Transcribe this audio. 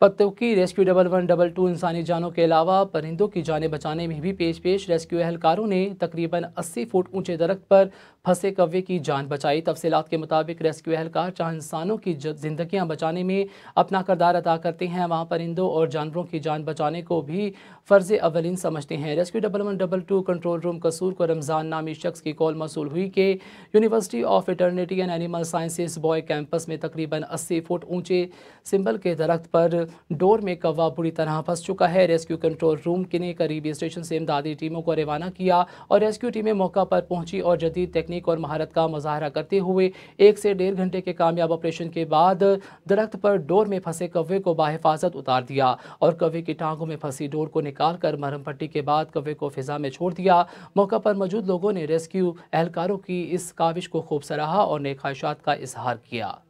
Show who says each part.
Speaker 1: पत्तों की rescue double one double two इंसानी जानों के अलावा परिंदों की जाने बचाने में भी पेश पेश रेस्क्यू एहलकारों ने तकरीबन 80 फुट ऊंचे दरख्त पर फंसे कव्वे की जान बचाई तफसीत के मुताबिक रेस्क्यू एहलकार जहाँ इंसानों की जिंदगियाँ बचाने में अपना करदार अदा करते हैं वहाँ परिंदों और जानवरों की जान बचाने को भी फ़र्ज़ अवलिन समझते हैं rescue double one double two control room Kasur को रमज़ान नामी शख्स की कॉल मौसू हुई कि university of veterinary and animal sciences boy campus में तकरीबन अस्सी फुट ऊँचे सिम्बल के दरख्त पर डोर में कौवा बुरी तरह फंस चुका है रेस्क्यू कंट्रोल रूम के ने करीबी स्टेशन से इमदादी टीमों को रवाना किया और रेस्क्यू टीमें मौका पर पहुंची और जदीद तकनीक और महारत का मुजाहरा करते हुए एक से डेढ़ घंटे के कामयाब ऑपरेशन के बाद दरख्त पर डोर में फंसे कौवे को बाहिफाजत उतार दिया और कौवे की टांगों में फंसी डोर को निकाल कर मरहम पट्टी के बाद कौवे को फिजा में छोड़ दिया मौका पर मौजूद लोगों ने रेस्क्यू एहलकारों की इस काविश को खूब सराहा और नेक ख्वाहिशात का इजहार किया